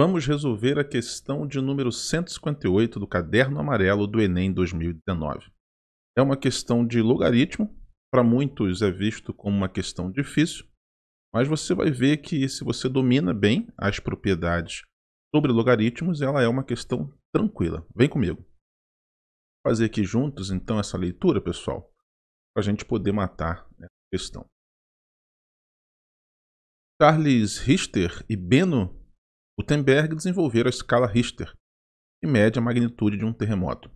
Vamos resolver a questão de número 158 do Caderno Amarelo do Enem 2019. É uma questão de logaritmo, para muitos é visto como uma questão difícil, mas você vai ver que se você domina bem as propriedades sobre logaritmos, ela é uma questão tranquila. Vem comigo. Fazer aqui juntos, então, essa leitura, pessoal, para a gente poder matar essa questão. Charles Richter e Beno Gutenberg desenvolvera a escala Richter, que mede a magnitude de um terremoto.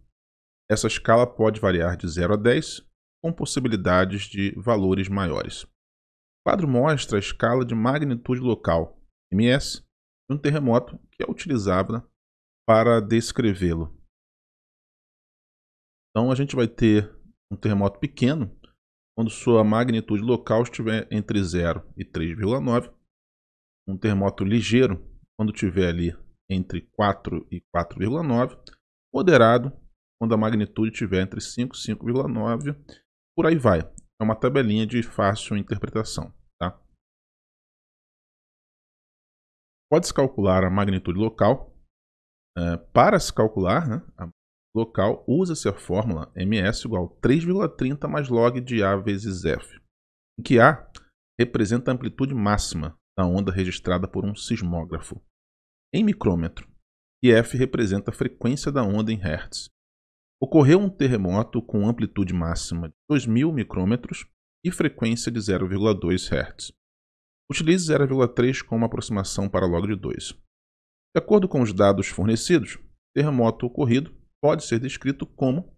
Essa escala pode variar de 0 a 10, com possibilidades de valores maiores. O quadro mostra a escala de magnitude local, MS, de um terremoto que é utilizada para descrevê-lo. Então a gente vai ter um terremoto pequeno, quando sua magnitude local estiver entre 0 e 3,9, um terremoto ligeiro, quando tiver ali entre 4 e 4,9, moderado quando a magnitude tiver entre 5 e 5,9, por aí vai. É uma tabelinha de fácil interpretação. Tá? Pode-se calcular a magnitude local. É, para se calcular né, a local, usa-se a fórmula ms igual a 3,30 mais log de A vezes F, em que A representa a amplitude máxima da onda registrada por um sismógrafo em micrômetro, e F representa a frequência da onda em Hertz. Ocorreu um terremoto com amplitude máxima de 2.000 micrômetros e frequência de 0,2 Hz. Utilize 0,3 como aproximação para log de 2. De acordo com os dados fornecidos, terremoto ocorrido pode ser descrito como...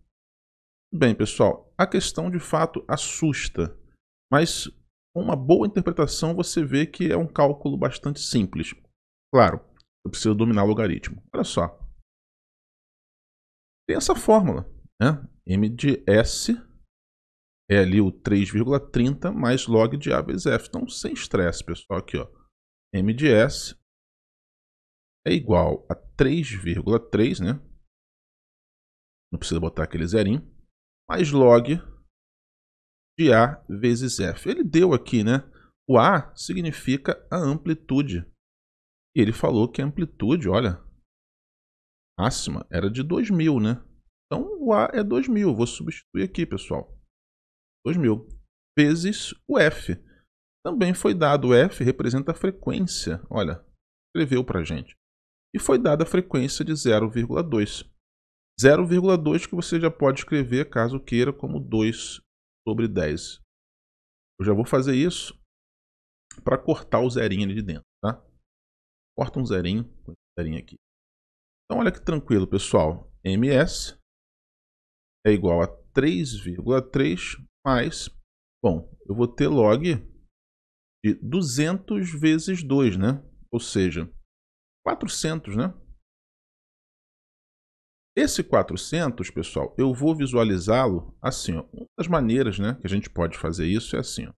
Bem, pessoal, a questão de fato assusta, mas com uma boa interpretação você vê que é um cálculo bastante simples. Claro, eu preciso dominar logaritmo. Olha só. Tem essa fórmula, né? M de S é ali o 3,30 mais log de A vezes F. Então, sem estresse, pessoal, aqui, ó. M de S é igual a 3,3, né? Não precisa botar aquele zerinho. Mais log de A vezes F. Ele deu aqui, né? O A significa a amplitude e ele falou que a amplitude, olha, máxima era de 2000, né? Então o A é 2000, vou substituir aqui, pessoal. 2000 vezes o F. Também foi dado o F, representa a frequência, olha, escreveu para gente. E foi dada a frequência de 0,2. 0,2 que você já pode escrever, caso queira, como 2 sobre 10. Eu já vou fazer isso para cortar o zerinho ali de dentro. Corta um zerinho, um zerinho aqui. Então olha que tranquilo, pessoal. MS é igual a 3,3 mais... Bom, eu vou ter log de 200 vezes 2, né? Ou seja, 400, né? Esse 400, pessoal, eu vou visualizá-lo assim. Ó. Uma das maneiras né, que a gente pode fazer isso é assim. Ó.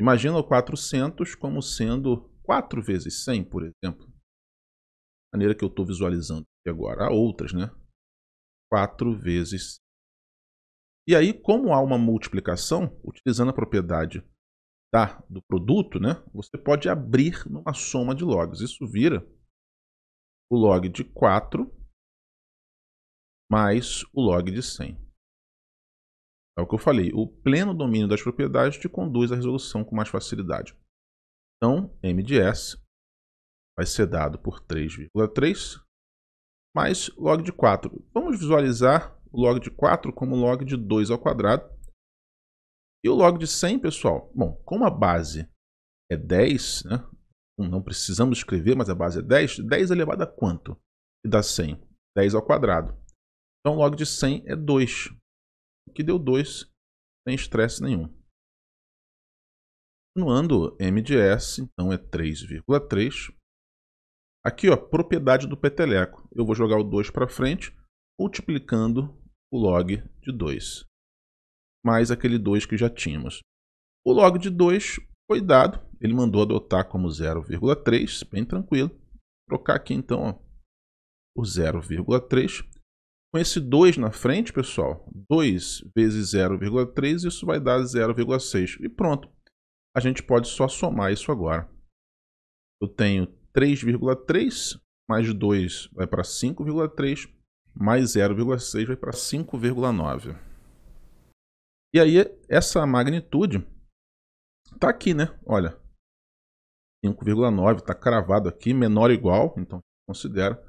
Imagina o 400 como sendo 4 vezes 100, por exemplo, a maneira que eu estou visualizando aqui agora, há outras, né? 4 vezes. E aí, como há uma multiplicação, utilizando a propriedade da, do produto, né? Você pode abrir numa soma de logs. Isso vira o log de 4 mais o log de 100. É o que eu falei, o pleno domínio das propriedades te conduz à resolução com mais facilidade. Então, MDS vai ser dado por 3,3 mais log de 4. Vamos visualizar o log de 4 como log de 2 ao quadrado. E o log de 100, pessoal? Bom, como a base é 10, né? Então, não precisamos escrever, mas a base é 10. 10 é elevado a quanto? Que dá 100? 10 ao quadrado. Então, log de 100 é 2. O que deu 2 sem estresse nenhum. Continuando, MDS, então é 3,3. Aqui, ó, propriedade do peteleco. Eu vou jogar o 2 para frente, multiplicando o log de 2. Mais aquele 2 que já tínhamos. O log de 2 foi dado, ele mandou adotar como 0,3, bem tranquilo. Vou trocar aqui, então, ó, por 0,3. Com esse 2 na frente, pessoal, 2 vezes 0,3, isso vai dar 0,6. E pronto, a gente pode só somar isso agora. Eu tenho 3,3 mais 2 vai para 5,3 mais 0,6 vai para 5,9. E aí essa magnitude está aqui, né? Olha, 5,9 está cravado aqui, menor ou igual, então considera.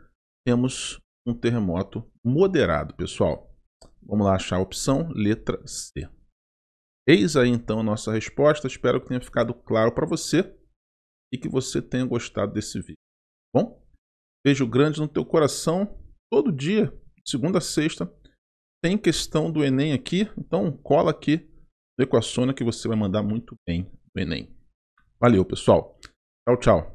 Temos um terremoto moderado, pessoal. Vamos lá achar a opção letra C. Eis aí então a nossa resposta. Espero que tenha ficado claro para você e que você tenha gostado desse vídeo. Tá bom, beijo grande no teu coração. Todo dia, segunda a sexta, tem questão do Enem aqui. Então cola aqui do Equaciona que você vai mandar muito bem no Enem. Valeu, pessoal. Tchau, tchau.